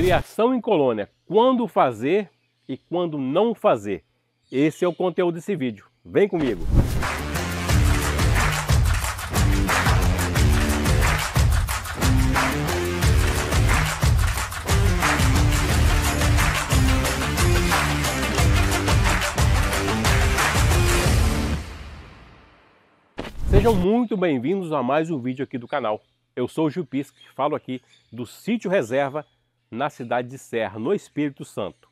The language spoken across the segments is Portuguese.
Criação em colônia, quando fazer e quando não fazer. Esse é o conteúdo desse vídeo. Vem comigo! Sejam muito bem-vindos a mais um vídeo aqui do canal. Eu sou o Gil Pisc, falo aqui do Sítio Reserva na cidade de Serra, no Espírito Santo.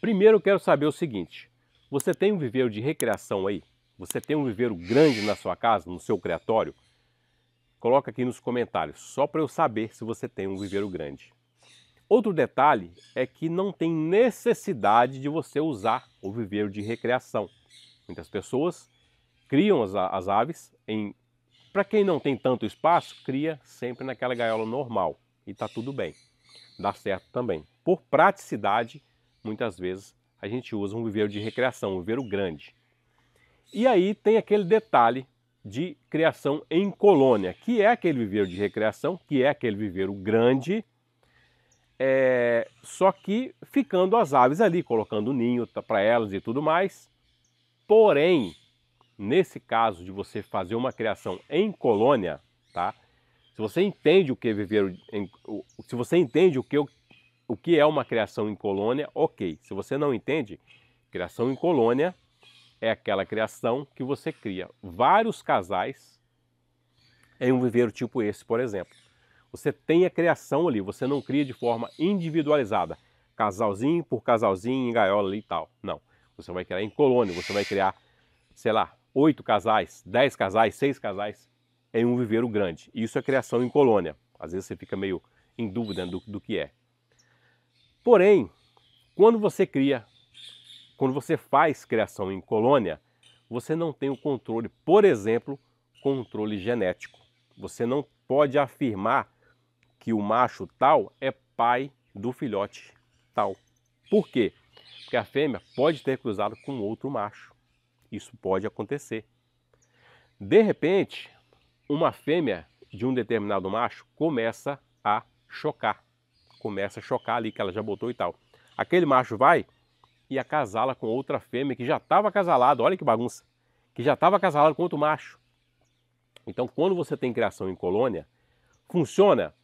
Primeiro eu quero saber o seguinte: você tem um viveiro de recreação aí? Você tem um viveiro grande na sua casa, no seu criatório? Coloca aqui nos comentários, só para eu saber se você tem um viveiro grande. Outro detalhe é que não tem necessidade de você usar o viveiro de recreação. Muitas pessoas criam as, as aves em para quem não tem tanto espaço, cria sempre naquela gaiola normal e está tudo bem dar certo também. Por praticidade, muitas vezes a gente usa um viveiro de recreação, um viveiro grande. E aí tem aquele detalhe de criação em colônia, que é aquele viveiro de recreação, que é aquele viveiro grande, é, só que ficando as aves ali, colocando ninho para elas e tudo mais. Porém, nesse caso de você fazer uma criação em colônia, tá? Se você entende o que é viver, em, se você entende o que, o que é uma criação em colônia, ok. Se você não entende, criação em colônia é aquela criação que você cria vários casais em um viveiro tipo esse, por exemplo. Você tem a criação ali, você não cria de forma individualizada, casalzinho por casalzinho, em gaiola ali e tal. Não. Você vai criar em colônia, você vai criar, sei lá, oito casais, dez casais, seis casais em um viveiro grande. Isso é criação em colônia. Às vezes você fica meio em dúvida do, do que é. Porém, quando você cria, quando você faz criação em colônia, você não tem o controle, por exemplo, controle genético. Você não pode afirmar que o macho tal é pai do filhote tal. Por quê? Porque a fêmea pode ter cruzado com outro macho. Isso pode acontecer. De repente, uma fêmea de um determinado macho começa a chocar. Começa a chocar ali que ela já botou e tal. Aquele macho vai e acasala com outra fêmea que já estava acasalada, olha que bagunça, que já estava acasalada com outro macho. Então, quando você tem criação em colônia, funciona?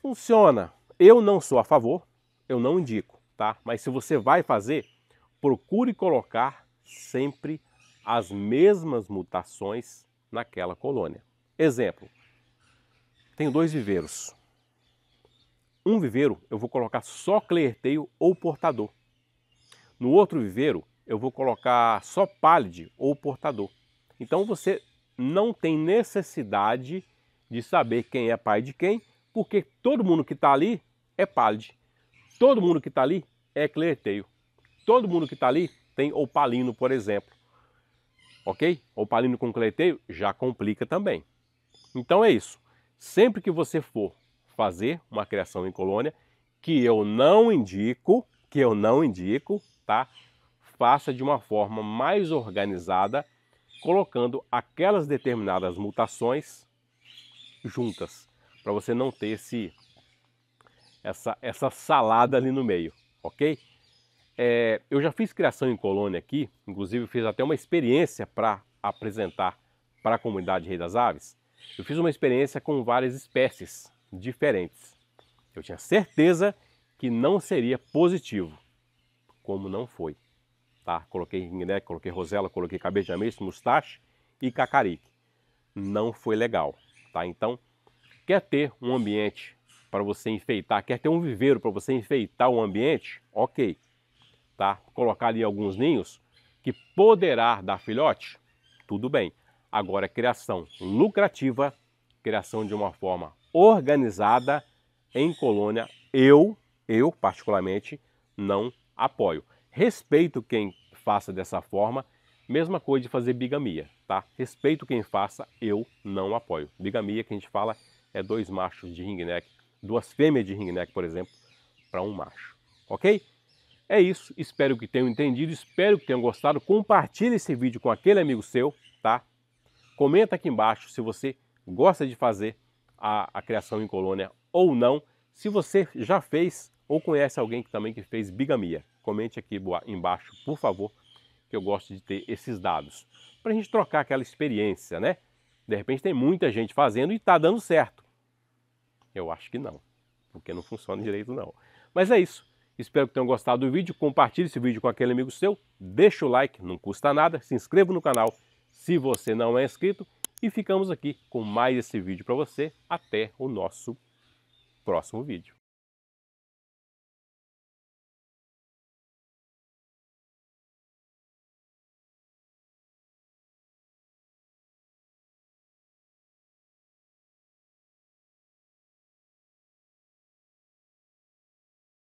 Funciona. Eu não sou a favor, eu não indico, tá? Mas se você vai fazer, procure colocar sempre as mesmas mutações naquela colônia. Exemplo: tenho dois viveiros. Um viveiro eu vou colocar só cleerteio ou portador. No outro viveiro eu vou colocar só pálide ou portador. Então você não tem necessidade de saber quem é pai de quem, porque todo mundo que está ali é pálide. Todo mundo que está ali é cleerteio. Todo mundo que está ali tem opalino, por exemplo ok? Opalino com cleiteio já complica também. Então é isso. Sempre que você for fazer uma criação em colônia, que eu não indico, que eu não indico, tá? Faça de uma forma mais organizada, colocando aquelas determinadas mutações juntas, para você não ter esse essa essa salada ali no meio, OK? É, eu já fiz criação em colônia aqui, inclusive fiz até uma experiência para apresentar para a comunidade Rei das Aves. Eu fiz uma experiência com várias espécies diferentes. Eu tinha certeza que não seria positivo, como não foi. Tá? Coloquei guiné, coloquei rosela, coloquei cabeça de mustache e cacarique. Não foi legal. Tá? Então, quer ter um ambiente para você enfeitar, quer ter um viveiro para você enfeitar o ambiente? Ok tá? Colocar ali alguns ninhos que poderá dar filhote, tudo bem. Agora, criação lucrativa, criação de uma forma organizada em colônia, eu, eu particularmente, não apoio. Respeito quem faça dessa forma, mesma coisa de fazer bigamia, tá? Respeito quem faça, eu não apoio. Bigamia que a gente fala é dois machos de ringneck, duas fêmeas de ringneck, por exemplo, para um macho, ok? É isso, espero que tenham entendido, espero que tenham gostado. Compartilhe esse vídeo com aquele amigo seu, tá? Comenta aqui embaixo se você gosta de fazer a, a criação em colônia ou não. Se você já fez ou conhece alguém que também que fez bigamia, comente aqui embaixo, por favor, que eu gosto de ter esses dados. Para a gente trocar aquela experiência, né? De repente tem muita gente fazendo e está dando certo. Eu acho que não, porque não funciona direito não. Mas é isso. Espero que tenham gostado do vídeo. Compartilhe esse vídeo com aquele amigo seu. Deixa o like, não custa nada. Se inscreva no canal se você não é inscrito. E ficamos aqui com mais esse vídeo para você. Até o nosso próximo vídeo.